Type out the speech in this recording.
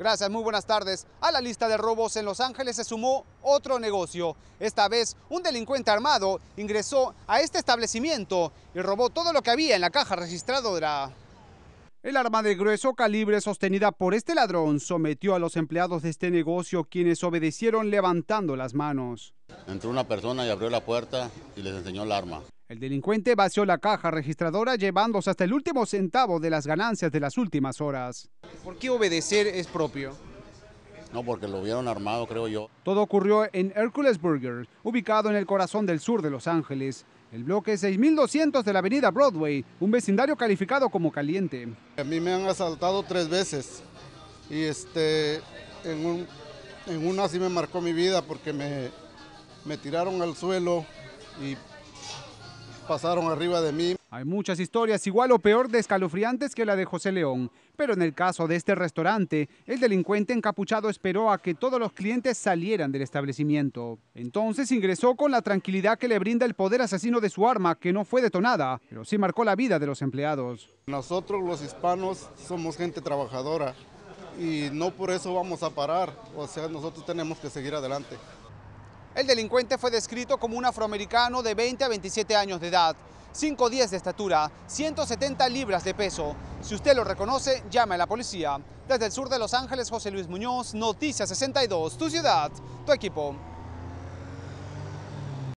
Gracias, muy buenas tardes. A la lista de robos en Los Ángeles se sumó otro negocio. Esta vez, un delincuente armado ingresó a este establecimiento y robó todo lo que había en la caja registradora. El arma de grueso calibre sostenida por este ladrón sometió a los empleados de este negocio, quienes obedecieron levantando las manos. Entró una persona y abrió la puerta y les enseñó el arma. El delincuente vació la caja registradora llevándose hasta el último centavo de las ganancias de las últimas horas. ¿Por qué obedecer es propio? No, porque lo vieron armado, creo yo. Todo ocurrió en Hercules Burger, ubicado en el corazón del sur de Los Ángeles. El bloque 6200 de la avenida Broadway, un vecindario calificado como caliente. A mí me han asaltado tres veces y este, en, una sí me marcó mi vida porque me, me tiraron al suelo y pasaron arriba de mí. Hay muchas historias igual o peor de escalofriantes que la de José León, pero en el caso de este restaurante, el delincuente encapuchado esperó a que todos los clientes salieran del establecimiento. Entonces ingresó con la tranquilidad que le brinda el poder asesino de su arma, que no fue detonada, pero sí marcó la vida de los empleados. Nosotros los hispanos somos gente trabajadora y no por eso vamos a parar, o sea, nosotros tenemos que seguir adelante. El delincuente fue descrito como un afroamericano de 20 a 27 años de edad, 5 5'10 de estatura, 170 libras de peso. Si usted lo reconoce, llame a la policía. Desde el sur de Los Ángeles, José Luis Muñoz, Noticias 62, tu ciudad, tu equipo.